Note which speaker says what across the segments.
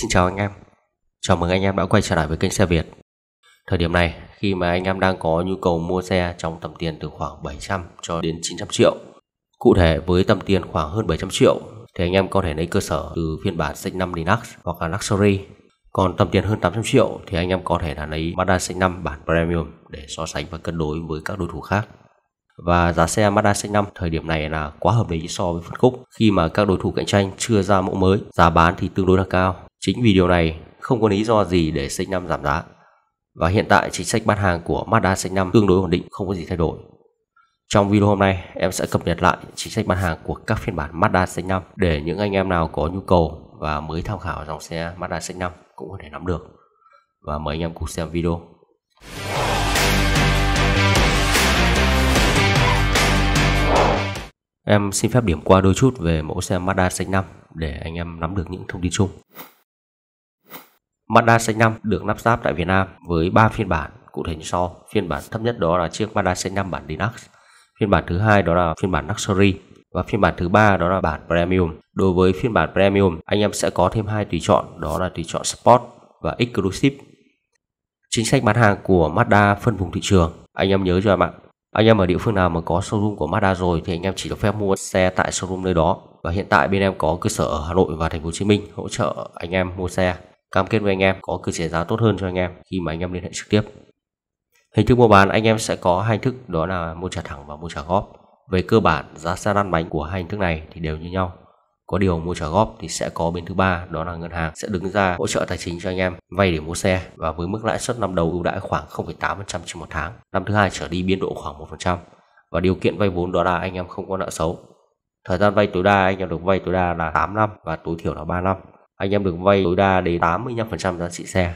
Speaker 1: Xin chào anh em Chào mừng anh em đã quay trở lại với kênh xe Việt Thời điểm này khi mà anh em đang có nhu cầu mua xe trong tầm tiền từ khoảng 700 cho đến 900 triệu Cụ thể với tầm tiền khoảng hơn 700 triệu thì anh em có thể lấy cơ sở từ phiên bản Z5 Linux hoặc là Luxury còn tầm tiền hơn 800 triệu thì anh em có thể là lấy Mazda CX-5 bản Premium để so sánh và cân đối với các đối thủ khác. Và giá xe Mazda CX-5 thời điểm này là quá hợp lý so với phân khúc khi mà các đối thủ cạnh tranh chưa ra mẫu mới, giá bán thì tương đối là cao Chính vì điều này, không có lý do gì để sách 5 giảm giá. Và hiện tại chính sách bán hàng của Mazda sách 5 tương đối ổn định, không có gì thay đổi. Trong video hôm nay, em sẽ cập nhật lại chính sách bán hàng của các phiên bản Mazda CX-5 để những anh em nào có nhu cầu và mới tham khảo dòng xe Mazda CX-5 cũng có thể nắm được. Và mời anh em cùng xem video. Em xin phép điểm qua đôi chút về mẫu xe Mazda CX-5 để anh em nắm được những thông tin chung. Mazda C5 được lắp ráp tại Việt Nam với 3 phiên bản cụ thể như sau. Phiên bản thấp nhất đó là chiếc Mazda C5 bản Deluxe, phiên bản thứ hai đó là phiên bản Luxury và phiên bản thứ ba đó là bản Premium. Đối với phiên bản Premium, anh em sẽ có thêm hai tùy chọn, đó là tùy chọn Sport và Exclusive. Chính sách bán hàng của Mazda phân vùng thị trường, anh em nhớ cho em ạ. Anh em ở địa phương nào mà có showroom của Mazda rồi thì anh em chỉ được phép mua xe tại showroom nơi đó. Và hiện tại bên em có cơ sở ở Hà Nội và Thành phố Hồ Chí Minh hỗ trợ anh em mua xe cam kết với anh em có cơ chế giá tốt hơn cho anh em khi mà anh em liên hệ trực tiếp hình thức mua bán anh em sẽ có hai thức đó là mua trả thẳng và mua trả góp về cơ bản giá sàn lăn bánh của hai hình thức này thì đều như nhau có điều mua trả góp thì sẽ có bên thứ ba đó là ngân hàng sẽ đứng ra hỗ trợ tài chính cho anh em vay để mua xe và với mức lãi suất năm đầu ưu đãi khoảng 0,8% trên một tháng năm thứ hai trở đi biên độ khoảng 1% và điều kiện vay vốn đó là anh em không có nợ xấu thời gian vay tối đa anh em được vay tối đa là 8 năm và tối thiểu là 3 năm anh em được vay tối đa đến 85% giá trị xe.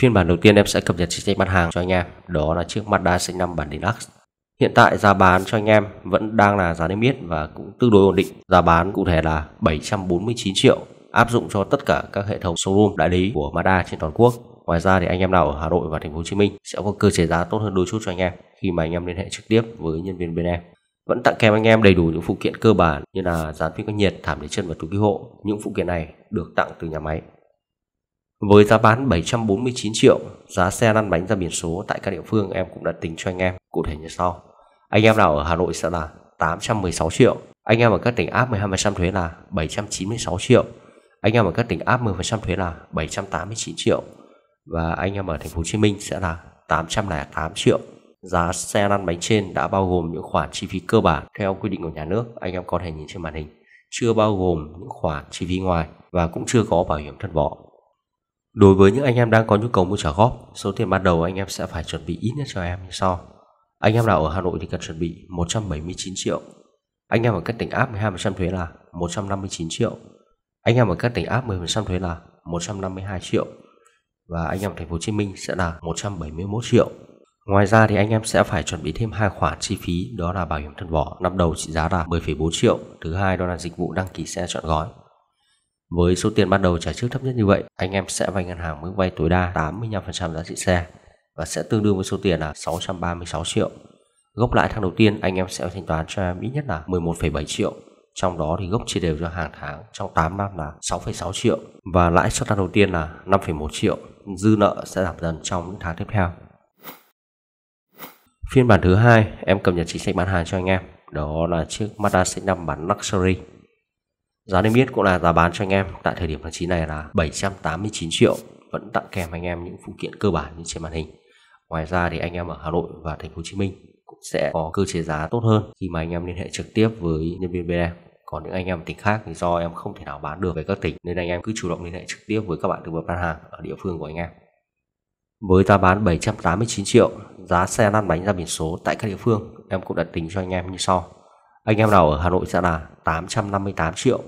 Speaker 1: Phiên bản đầu tiên em sẽ cập nhật chính sách bán hàng cho anh em, đó là chiếc Mazda C5 bản Deluxe. Hiện tại giá bán cho anh em vẫn đang là giá niêm yết và cũng tương đối ổn định. Giá bán cụ thể là 749 triệu, áp dụng cho tất cả các hệ thống showroom đại lý của Mazda trên toàn quốc. Ngoài ra thì anh em nào ở Hà Nội và thành phố Hồ Chí Minh sẽ có cơ chế giá tốt hơn đôi chút cho anh em khi mà anh em liên hệ trực tiếp với nhân viên bên em vẫn tặng kèm anh em đầy đủ những phụ kiện cơ bản như là dán phích cách nhiệt, thảm để chân và túi cứu hộ. Những phụ kiện này được tặng từ nhà máy. Với giá bán 749 triệu, giá xe lăn bánh ra biển số tại các địa phương em cũng đã tính cho anh em cụ thể như sau. Anh em nào ở Hà Nội sẽ là 816 triệu, anh em ở các tỉnh áp 12% thuế là 796 triệu, anh em ở các tỉnh áp 10% thuế là 789 triệu và anh em ở thành phố Hồ Chí Minh sẽ là 808 triệu. Giá xe lăn bánh trên đã bao gồm những khoản chi phí cơ bản theo quy định của nhà nước anh em có thể nhìn trên màn hình, chưa bao gồm những khoản chi phí ngoài và cũng chưa có bảo hiểm thân vỏ. Đối với những anh em đang có nhu cầu mua trả góp, số tiền ban đầu anh em sẽ phải chuẩn bị ít nhất cho em như sau. Anh em nào ở Hà Nội thì cần chuẩn bị 179 triệu. Anh em ở các tỉnh áp 12% thuế là 159 triệu. Anh em ở các tỉnh áp 10% thuế là 152 triệu. Và anh em ở thành phố Hồ Chí Minh sẽ là 171 triệu. Ngoài ra thì anh em sẽ phải chuẩn bị thêm hai khoản chi phí đó là bảo hiểm thân vỏ năm đầu trị giá là 10,4 triệu, thứ hai đó là dịch vụ đăng ký xe chọn gói. Với số tiền ban đầu trả trước thấp nhất như vậy, anh em sẽ vay ngân hàng mức vay tối đa 85% giá trị xe và sẽ tương đương với số tiền là 636 triệu. Gốc lãi tháng đầu tiên anh em sẽ thanh toán cho em ít nhất là 11,7 triệu, trong đó thì gốc chia đều cho hàng tháng trong 8 năm là 6,6 triệu và lãi suất tháng đầu tiên là 5,1 triệu, dư nợ sẽ giảm dần trong những tháng tiếp theo. Phiên bản thứ hai em cập nhật chính sách bán hàng cho anh em Đó là chiếc Mazda CX-5 bản Luxury Giá niêm yết cũng là giá bán cho anh em Tại thời điểm tháng 9 này là 789 triệu Vẫn tặng kèm anh em những phụ kiện cơ bản như trên màn hình Ngoài ra thì anh em ở Hà Nội và thành phố Hồ Chí Minh cũng sẽ có cơ chế giá tốt hơn khi mà anh em liên hệ trực tiếp với nhân viên bên em. Còn những anh em tỉnh khác thì do em không thể nào bán được về các tỉnh nên anh em cứ chủ động liên hệ trực tiếp với các bạn tư vấn bán hàng ở địa phương của anh em. Với giá bán 789 triệu, giá xe lăn bánh ra biển số tại các địa phương em cũng đã tính cho anh em như sau. Anh em nào ở Hà Nội sẽ là 858 triệu,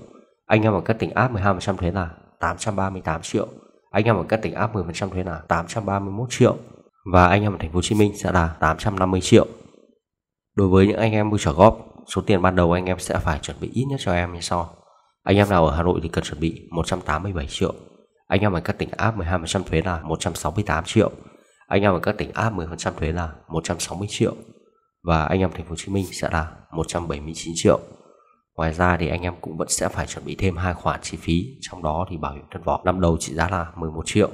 Speaker 1: anh em ở các tỉnh áp 12% thuế là 838 triệu, anh em ở các tỉnh áp 10% thuế là 831 triệu và anh em ở thành phố Hồ Chí Minh sẽ là 850 triệu. Đối với những anh em mua trả góp, số tiền ban đầu anh em sẽ phải chuẩn bị ít nhất cho em như sau. Anh em nào ở Hà Nội thì cần chuẩn bị 187 triệu, anh em ở các tỉnh áp 12% thuế là 168 triệu. Anh em ở các tỉnh áp 10% thuế là 160 triệu và anh em thành phố Hồ Chí Minh sẽ là 179 triệu. Ngoài ra thì anh em cũng vẫn sẽ phải chuẩn bị thêm hai khoản chi phí, trong đó thì bảo hiểm thân vỏ năm đầu trị giá là 11 triệu.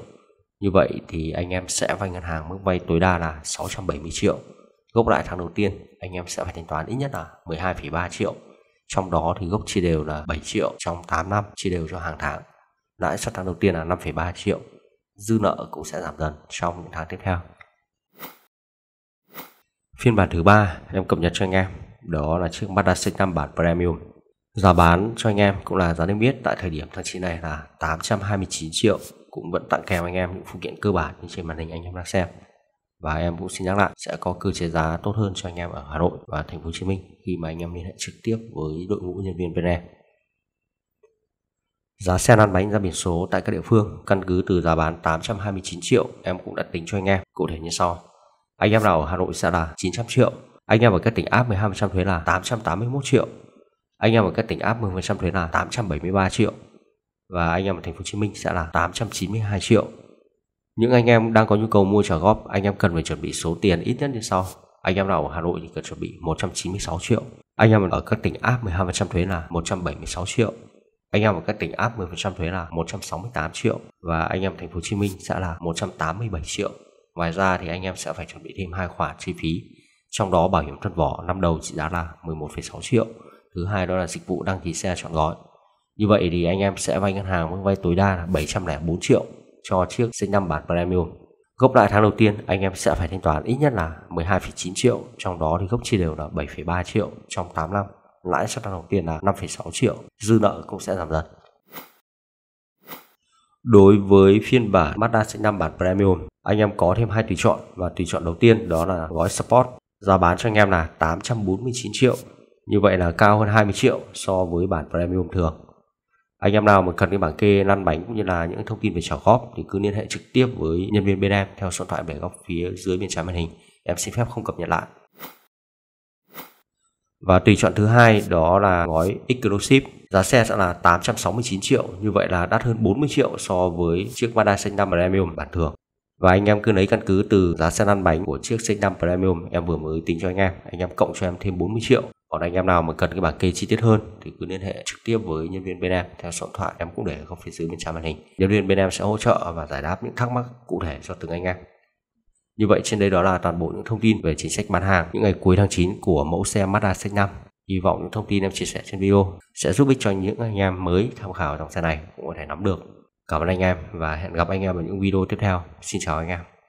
Speaker 1: Như vậy thì anh em sẽ vay ngân hàng mức vay tối đa là 670 triệu. Gốc lại tháng đầu tiên anh em sẽ phải thanh toán ít nhất là 12,3 triệu. Trong đó thì gốc chia đều là 7 triệu trong 8 năm chia đều cho hàng tháng lãi suất tháng đầu tiên là 5,3 triệu dư nợ cũng sẽ giảm dần trong những tháng tiếp theo phiên bản thứ ba em cập nhật cho anh em đó là chiếc Mazda CX-5 bản Premium giá bán cho anh em cũng là giá niêm yết tại thời điểm tháng 9 này là 829 triệu cũng vẫn tặng kèm anh em những phụ kiện cơ bản như trên màn hình anh em đang xem và em cũng xin nhắc lại sẽ có cơ chế giá tốt hơn cho anh em ở Hà Nội và Thành phố Hồ Chí Minh khi mà anh em liên hệ trực tiếp với đội ngũ nhân viên bên em. Giá xe lăn bánh ra biển số tại các địa phương căn cứ từ giá bán 829 triệu em cũng đã tính cho anh em cụ thể như sau. Anh em nào ở Hà Nội sẽ là 900 triệu, anh em ở các tỉnh áp 12% thuế là 881 triệu, anh em ở các tỉnh áp 10% thuế là 873 triệu và anh em ở thành phố Hồ Chí Minh sẽ là 892 triệu. Những anh em đang có nhu cầu mua trả góp, anh em cần phải chuẩn bị số tiền ít nhất như sau. Anh em nào ở Hà Nội thì cần chuẩn bị 196 triệu. Anh em ở các tỉnh áp 12% thuế là 176 triệu anh em ở các tỉnh áp 10% thuế là 168 triệu và anh em thành phố Hồ Chí Minh sẽ là 187 triệu. Ngoài ra thì anh em sẽ phải chuẩn bị thêm hai khoản chi phí. Trong đó bảo hiểm thân vỏ năm đầu trị giá là 11,6 triệu. Thứ hai đó là dịch vụ đăng ký xe chọn gói. Như vậy thì anh em sẽ vay ngân hàng mức vay tối đa là 704 triệu cho chiếc C5 bản Premium. Gốc lại tháng đầu tiên anh em sẽ phải thanh toán ít nhất là 12,9 triệu, trong đó thì gốc chia đều là 7,3 triệu trong 8 năm lãi suất tháng đầu tiên là 5,6 triệu, dư nợ cũng sẽ giảm dần. Đối với phiên bản Mazda CX-5 bản Premium, anh em có thêm hai tùy chọn và tùy chọn đầu tiên đó là gói Sport. Giá bán cho anh em là 849 triệu. Như vậy là cao hơn 20 triệu so với bản Premium thường. Anh em nào mà cần cái bảng kê lăn bánh cũng như là những thông tin về trả góp thì cứ liên hệ trực tiếp với nhân viên bên em theo số điện thoại bẻ góc phía dưới bên trái màn hình. Em xin phép không cập nhật lại. Và tùy chọn thứ hai đó là gói Exclusive giá xe sẽ là 869 triệu như vậy là đắt hơn 40 triệu so với chiếc Mazda X5 Premium bản thường và anh em cứ lấy căn cứ từ giá xe lăn bánh của chiếc X5 Premium em vừa mới tính cho anh em anh em cộng cho em thêm 40 triệu còn anh em nào mà cần cái bảng kê chi tiết hơn thì cứ liên hệ trực tiếp với nhân viên bên em theo số điện thoại em cũng để ở góc phía dưới bên trái màn hình nhân viên bên em sẽ hỗ trợ và giải đáp những thắc mắc cụ thể cho từng anh em như vậy trên đây đó là toàn bộ những thông tin về chính sách bán hàng những ngày cuối tháng 9 của mẫu xe Mazda CX-5. Hy vọng những thông tin em chia sẻ trên video sẽ giúp ích cho những anh em mới tham khảo dòng xe này cũng có thể nắm được. Cảm ơn anh em và hẹn gặp anh em ở những video tiếp theo. Xin chào anh em.